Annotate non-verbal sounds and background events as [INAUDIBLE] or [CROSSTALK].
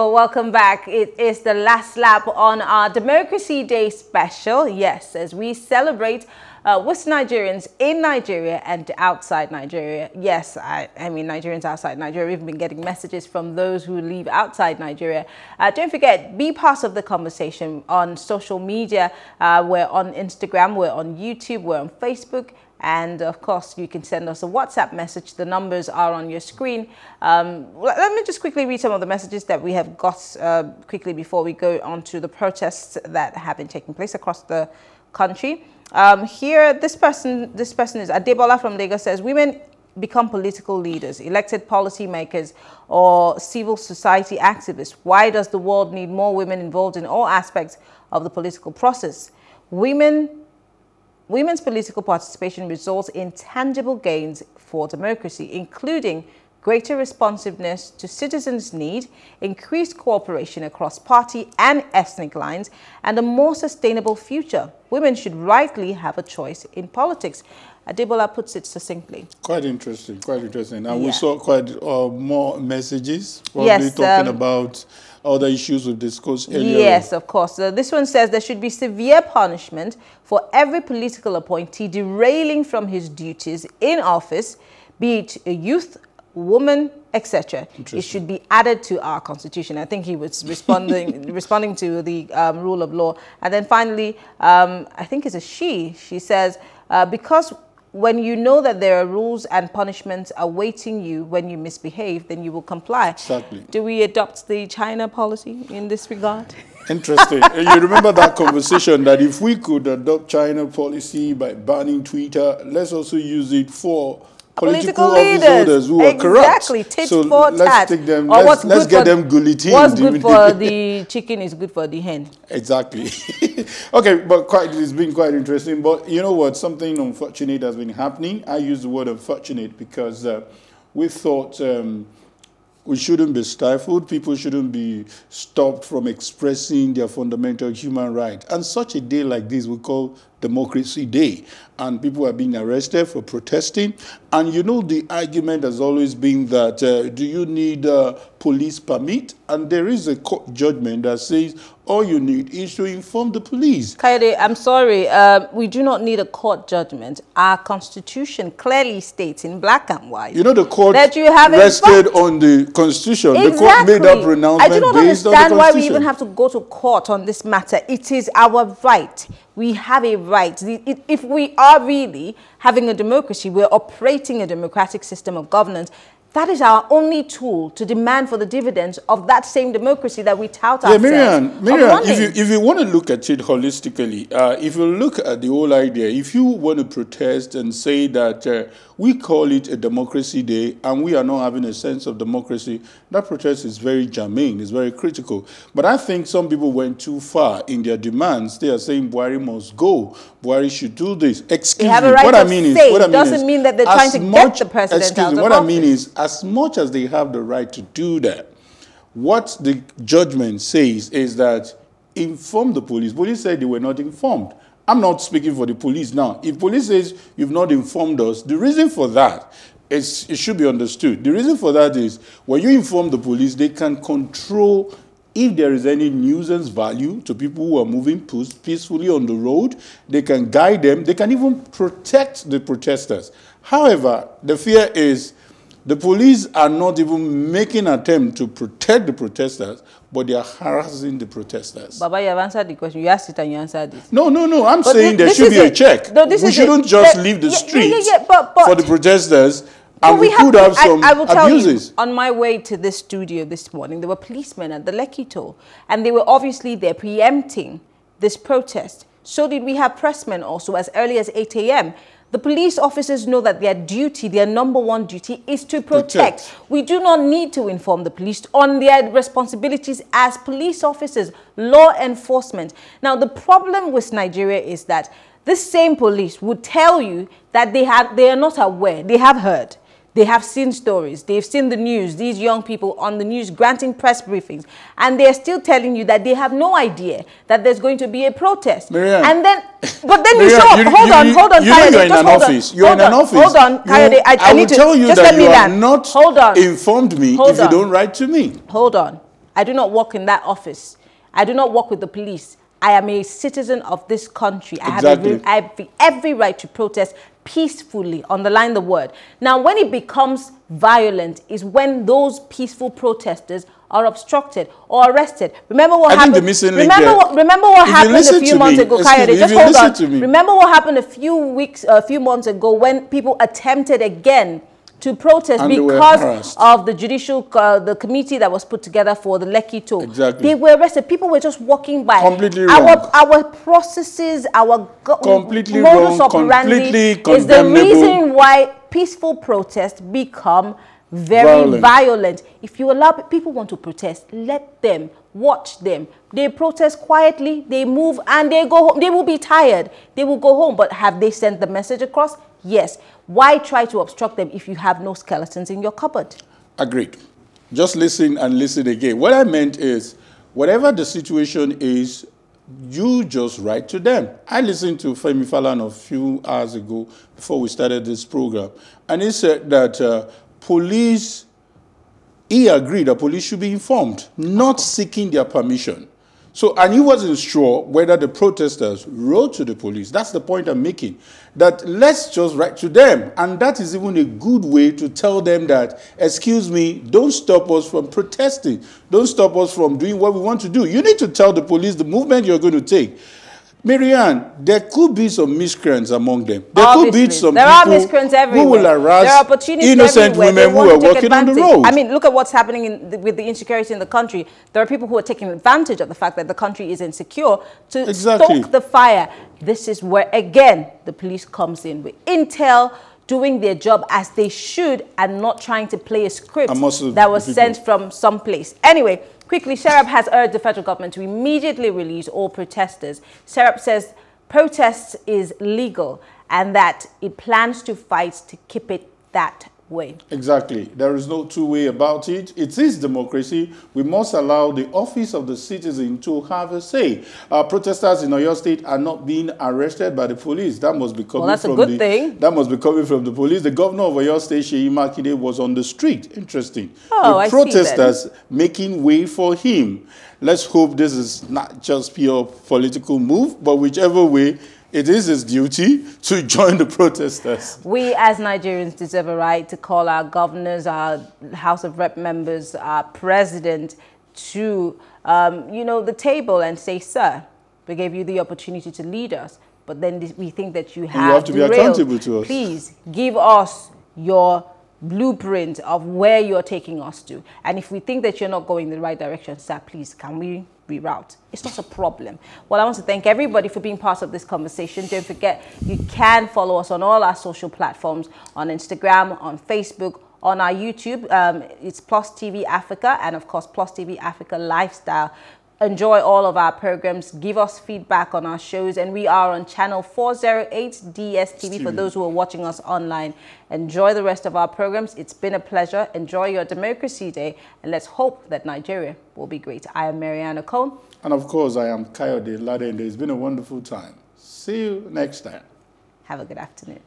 Well, welcome back. It is the last lap on our Democracy Day special. Yes, as we celebrate uh, West Nigerians in Nigeria and outside Nigeria. Yes, I, I, mean Nigerians outside Nigeria. We've been getting messages from those who live outside Nigeria. Uh, don't forget, be part of the conversation on social media. Uh, we're on Instagram, we're on YouTube, we're on Facebook. And of course, you can send us a WhatsApp message. The numbers are on your screen. Um, let me just quickly read some of the messages that we have got uh, quickly before we go on to the protests that have been taking place across the country. Um, here, this person, this person is Adebola from Lagos says, women become political leaders, elected policymakers, or civil society activists? Why does the world need more women involved in all aspects of the political process? Women, women's political participation results in tangible gains for democracy, including greater responsiveness to citizens' need, increased cooperation across party and ethnic lines, and a more sustainable future. Women should rightly have a choice in politics. Adebola puts it succinctly. Quite interesting, quite interesting. And yeah. we saw quite uh, more messages, probably yes, talking um, about other issues we've discussed earlier. Yes, of course. Uh, this one says there should be severe punishment for every political appointee derailing from his duties in office, be it a youth woman, etc. It should be added to our constitution. I think he was [LAUGHS] responding responding to the um, rule of law. And then finally, um, I think it's a she. She says, uh, because when you know that there are rules and punishments awaiting you when you misbehave, then you will comply. Exactly. Do we adopt the China policy in this regard? Interesting. you remember that conversation that if we could adopt China policy by banning Twitter, let's also use it for political, political leaders who exactly. are corrupt. Exactly, tit so for let's Take them, or let's, what's let's good get for, them guillotined. What's good for the chicken is good for the hen. Exactly. [LAUGHS] okay, but quite it's been quite interesting. But you know what? Something unfortunate has been happening. I use the word unfortunate because uh, we thought. Um, we shouldn't be stifled. People shouldn't be stopped from expressing their fundamental human right. And such a day like this, we call Democracy Day. And people are being arrested for protesting. And you know, the argument has always been that uh, do you need a uh, police permit? And there is a court judgment that says all you need is to inform the police. Kaede, I'm sorry. Uh, we do not need a court judgment. Our constitution clearly states in black and white you know, the court that you have rested on the constitution. Exactly. The court made up pronouncement I do not understand why we even have to go to court on this matter. It is our right we have a right. If we are really having a democracy, we're operating a democratic system of governance, that is our only tool to demand for the dividends of that same democracy that we tout ourselves. Yeah, Miriam, Miriam if, you, if you want to look at it holistically, uh, if you look at the whole idea, if you want to protest and say that uh, we call it a democracy day and we are not having a sense of democracy, that protest is very germane, it's very critical. But I think some people went too far in their demands. They are saying Buhari must go. Buhari should do this. Excuse me. Right what I mean is, what I mean doesn't is, mean that they're trying to much, get the president excuse out me, What office. I mean is, as much as they have the right to do that, what the judgment says is that inform the police. Police said they were not informed. I'm not speaking for the police now. If police says you've not informed us, the reason for that is it should be understood. The reason for that is when you inform the police, they can control if there is any nuisance value to people who are moving peacefully on the road, they can guide them. They can even protect the protesters. However, the fear is the police are not even making attempt to protect the protesters, but they are harassing the protesters. Baba, you have answered the question. You asked it and you answered it. No, no, no. I'm but saying there should be a check. No, we shouldn't just leave the yeah, streets yeah, yeah, but, but. for the protesters and well, we, we have, could have some I, I will tell abuses. You, on my way to this studio this morning, there were policemen at the Lekito, and they were obviously there preempting this protest. So did we have pressmen also as early as 8 a.m. The police officers know that their duty, their number one duty, is to protect. protect. We do not need to inform the police on their responsibilities as police officers, law enforcement. Now, the problem with Nigeria is that this same police would tell you that they, have, they are not aware, they have heard. They have seen stories. They've seen the news, these young people on the news granting press briefings. And they're still telling you that they have no idea that there's going to be a protest. Marianne. And then, [LAUGHS] but then you show up. You, hold you, on, you, hold on, you know You're in an office. On, you're in an office. Hold on, Kayode. I, I, I will to, tell you that you have not hold on. informed me hold if on. you don't write to me. Hold on. I do not work in that office. I do not work with the police. I am a citizen of this country. Exactly. I, have every, right to protest peacefully, underline the word. Now, when it becomes violent is when those peaceful protesters are obstructed or arrested. Remember what I happened. Think the missing remember, what, remember what happened a few months me, ago, Kayode. Just hold on. Remember what happened a few weeks, a few months ago when people attempted again to protest and because of the judicial uh, the committee that was put together for the Lekki toll. Exactly. They were arrested. People were just walking by. Completely our, wrong. Our processes, our completely modus wrong, operandi completely is the reason why peaceful protests become very violent. violent. If you allow people want to protest, let them watch them. They protest quietly, they move and they go home. They will be tired. They will go home. But have they sent the message across? Yes. Why try to obstruct them if you have no skeletons in your cupboard? Agreed. Just listen and listen again. What I meant is, whatever the situation is, you just write to them. I listened to Femi Falan a few hours ago before we started this program, and he said that uh, police, he agreed that police should be informed, not seeking their permission. So, and he wasn't sure whether the protesters wrote to the police. That's the point I'm making. That let's just write to them. And that is even a good way to tell them that, excuse me, don't stop us from protesting. Don't stop us from doing what we want to do. You need to tell the police the movement you're going to take. Marianne, there could be some miscreants among them. There Obviously. could be some there are miscreants everywhere. who will harass innocent women who are walking advantage. on the road. I mean, look at what's happening the, with the insecurity in the country. There are people who are taking advantage of the fact that the country is insecure to exactly. stoke the fire. This is where, again, the police comes in with intel, doing their job as they should and not trying to play a script that was sent from someplace. Anyway, Quickly, Serap has urged the federal government to immediately release all protesters. Serap says protests is legal and that it plans to fight to keep it that way. Exactly. There is no two way about it. It is democracy. We must allow the office of the citizen to have a say. Our protesters in Oyo State are not being arrested by the police. That must be coming well, that's from a good the, thing. That must be coming from the police. The governor of Oyo State, Sheyi Makide, was on the street. Interesting. Oh, the I protesters see then. making way for him. Let's hope this is not just pure political move, but whichever way, it is his duty to [LAUGHS] join the protesters. We as Nigerians deserve a right to call our governors, our House of Rep members, our president to, um, you know, the table and say, sir, we gave you the opportunity to lead us, but then we think that you have, you have to derailed. be accountable to us. Please give us your blueprint of where you're taking us to. And if we think that you're not going the right direction, sir, please, can we reroute. It's not a problem. Well, I want to thank everybody for being part of this conversation. Don't forget, you can follow us on all our social platforms, on Instagram, on Facebook, on our YouTube. Um, it's Plus TV Africa and, of course, Plus TV Africa Lifestyle enjoy all of our programs, give us feedback on our shows, and we are on channel 408 DSTV for those who are watching us online. Enjoy the rest of our programs. It's been a pleasure. Enjoy your Democracy Day, and let's hope that Nigeria will be great. I am Mariana Cohn. And of course, I am Coyote Ladende. It's been a wonderful time. See you next time. Have a good afternoon.